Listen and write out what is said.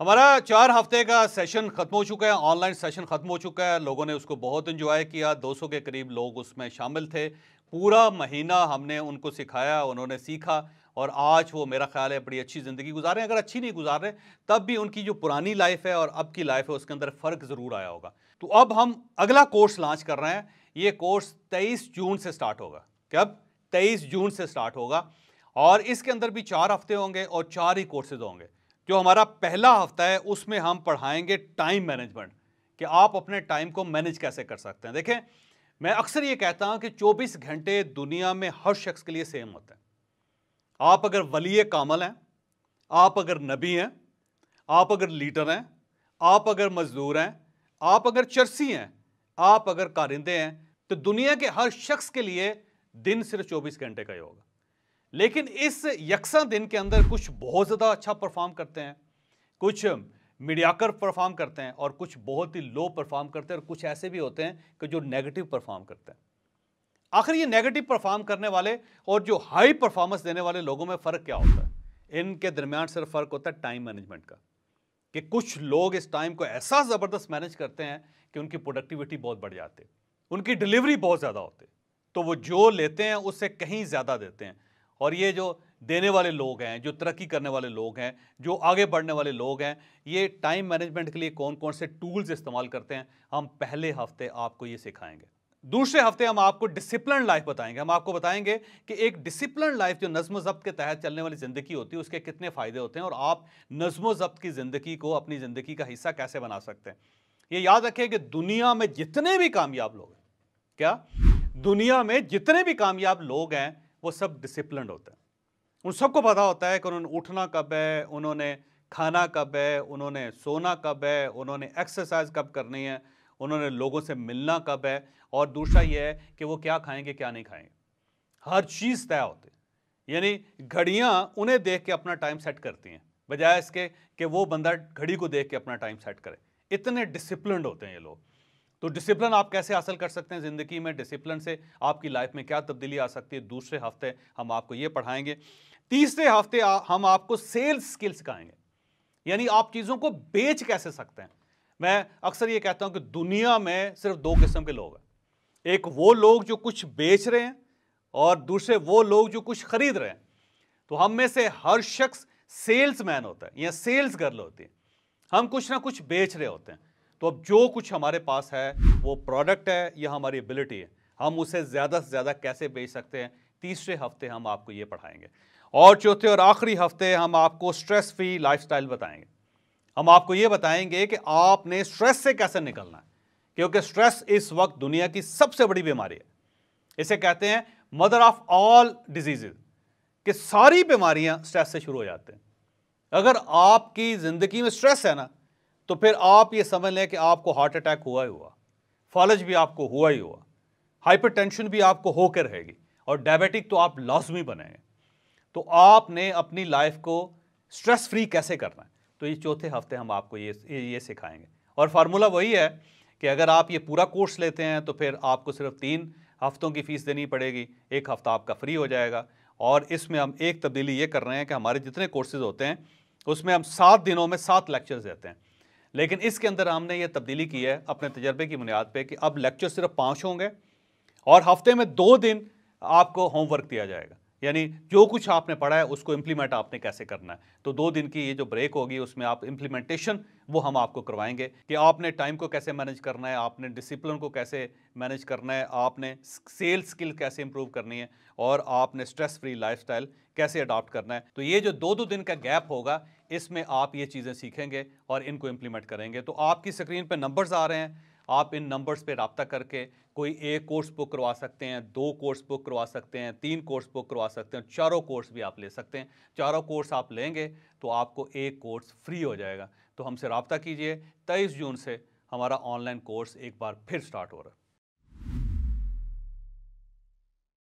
हमारा चार हफ्ते का सेशन ख़त्म हो चुका है ऑनलाइन सेशन ख़त्म हो चुका है लोगों ने उसको बहुत इन्जॉय किया 200 के करीब लोग उसमें शामिल थे पूरा महीना हमने उनको सिखाया उन्होंने सीखा और आज वो मेरा ख्याल है बड़ी अच्छी ज़िंदगी गुजार रहे हैं अगर अच्छी नहीं गुजार रहे तब भी उनकी जो पुरानी लाइफ है और अब की लाइफ है उसके अंदर फ़र्क ज़रूर आया होगा तो अब हम अगला कोर्स लॉन्च कर रहे हैं ये कोर्स तेईस जून से स्टार्ट होगा कब तेईस जून से स्टार्ट होगा और इसके अंदर भी चार हफ्ते होंगे और चार ही कोर्सेज होंगे जो हमारा पहला हफ्ता है उसमें हम पढ़ाएंगे टाइम मैनेजमेंट कि आप अपने टाइम को मैनेज कैसे कर सकते हैं देखें मैं अक्सर ये कहता हूं कि 24 घंटे दुनिया में हर शख्स के लिए सेम होते हैं आप अगर वली कामल हैं आप अगर नबी हैं आप अगर लीडर हैं आप अगर मजदूर हैं आप अगर चर्सी हैं आप अगर कारिंदे हैं तो दुनिया के हर शख्स के लिए दिन सिर्फ 24 घंटे का ही होगा लेकिन इस यकसा दिन के अंदर कुछ बहुत ज़्यादा अच्छा परफॉर्म करते हैं कुछ मीडियाकर परफॉर्म करते हैं और कुछ बहुत ही लो परफॉर्म करते हैं और कुछ ऐसे भी होते हैं कि जो नेगेटिव परफॉर्म करते हैं आखिर ये नेगेटिव परफॉर्म करने वाले और जो हाई परफॉर्मेंस देने वाले लोगों में फ़र्क क्या होता है इनके दरमियान सिर्फ फ़र्क होता है टाइम मैनेजमेंट का कि कुछ लोग इस टाइम को ऐसा ज़बरदस्त मैनेज करते हैं कि उनकी प्रोडक्टिविटी बहुत बढ़ जाती है उनकी डिलीवरी बहुत ज़्यादा होती है तो वो जो लेते हैं उससे कहीं ज़्यादा देते हैं और ये जो देने वाले लोग हैं जो तरक्की करने वाले लोग हैं जो आगे बढ़ने वाले लोग हैं ये टाइम मैनेजमेंट के लिए कौन कौन से टूल्स इस्तेमाल करते हैं हम पहले हफ्ते आपको ये सिखाएंगे दूसरे हफ्ते हम आपको डिसिप्लिन लाइफ बताएंगे हम आपको बताएंगे कि एक डिसिप्लिन लाइफ जो नज्म जब्त के तहत चलने वाली ज़िंदगी होती है उसके कितने फ़ायदे होते हैं और आप नज्म जब्त की ज़िंदगी को अपनी ज़िंदगी का हिस्सा कैसे बना सकते हैं ये याद रखें कि दुनिया में जितने भी कामयाब लोग हैं क्या दुनिया में जितने भी कामयाब लोग हैं वो सब डिसिप्लिन होते हैं उन सबको पता होता है कि उन्होंने उठना कब है उन्होंने खाना कब है उन्होंने सोना कब है उन्होंने एक्सरसाइज कब करनी है उन्होंने लोगों से मिलना कब है और दूसरा यह है कि वो क्या खाएंगे क्या नहीं खाएंगे हर चीज़ तय होती यानी घड़ियाँ उन्हें देख के अपना टाइम सेट करती हैं बजाय इसके कि वो बंदा घड़ी को देख के अपना टाइम सेट करे इतने डिसिप्लिन होते हैं ये लोग तो डिसिप्लिन आप कैसे हासिल कर सकते हैं ज़िंदगी में डिसिप्लिन से आपकी लाइफ में क्या तब्दीली आ सकती है दूसरे हफ्ते हम आपको ये पढ़ाएंगे तीसरे हफ्ते हम आपको सेल्स स्किल सिखाएंगे यानी आप चीज़ों को बेच कैसे सकते हैं मैं अक्सर ये कहता हूँ कि दुनिया में सिर्फ दो किस्म के लोग हैं एक वो लोग जो कुछ बेच रहे हैं और दूसरे वो लोग जो कुछ खरीद रहे हैं तो हम में से हर शख्स सेल्स मैन होता है या सेल्स गर्ल होती है हम कुछ ना कुछ बेच रहे होते हैं तो अब जो कुछ हमारे पास है वो प्रोडक्ट है या हमारी एबिलिटी है हम उसे ज़्यादा से ज़्यादा कैसे बेच सकते हैं तीसरे हफ्ते हम आपको ये पढ़ाएंगे और चौथे और आखिरी हफ्ते हम आपको स्ट्रेस फ्री लाइफ बताएंगे हम आपको ये बताएंगे कि आपने स्ट्रेस से कैसे निकलना है क्योंकि स्ट्रेस इस वक्त दुनिया की सबसे बड़ी बीमारी है इसे कहते हैं मदर ऑफ ऑल डिजीजेज कि सारी बीमारियां स्ट्रेस से शुरू हो जाते हैं अगर आपकी ज़िंदगी में स्ट्रेस है ना तो फिर आप ये समझ लें कि आपको हार्ट अटैक हुआ ही हुआ फॉलज भी आपको हुआ ही हुआ हाइपरटेंशन भी आपको होकर रहेगी और डायबिटिक तो आप लाजमी बने तो आपने अपनी लाइफ को स्ट्रेस फ्री कैसे करना है तो ये चौथे हफ्ते हम आपको ये ये सिखाएंगे और फार्मूला वही है कि अगर आप ये पूरा कोर्स लेते हैं तो फिर आपको सिर्फ तीन हफ्तों की फ़ीस देनी पड़ेगी एक हफ़्ता आपका फ्री हो जाएगा और इसमें हम एक तब्दीली ये कर रहे हैं कि हमारे जितने कोर्सेज़ होते हैं उसमें हम सात दिनों में सात लेक्चर्स देते हैं लेकिन इसके अंदर हमने ये तब्दीली की है अपने तजर्बे की बुनियाद पर कि अब लेक्चर सिर्फ पाँच होंगे और हफ्ते में दो दिन आपको होमवर्क दिया जाएगा यानी जो कुछ आपने पढ़ा है उसको इम्प्लीमेंट आपने कैसे करना है तो दो दिन की ये जो ब्रेक होगी उसमें आप इम्प्लीमेंटेशन वो हम आपको करवाएंगे कि आपने टाइम को कैसे मैनेज करना है आपने डिसिप्लिन को कैसे मैनेज करना है आपने सेल स्किल कैसे इंप्रूव करनी है और आपने स्ट्रेस फ्री लाइफ कैसे अडॉप्ट करना है तो ये जो दो दो दिन का गैप होगा इसमें आप ये चीज़ें सीखेंगे और इनको इम्प्लीमेंट करेंगे तो आपकी स्क्रीन पर नंबर्स आ रहे हैं आप इन नंबर्स पे रबता करके कोई एक कोर्स बुक करवा सकते हैं दो कोर्स बुक करवा सकते हैं तीन कोर्स बुक करवा सकते हैं चारों कोर्स भी आप ले सकते हैं चारों कोर्स आप लेंगे तो आपको एक कोर्स फ्री हो जाएगा तो हमसे रबता कीजिए तेईस जून से हमारा ऑनलाइन कोर्स एक बार फिर स्टार्ट हो रहा है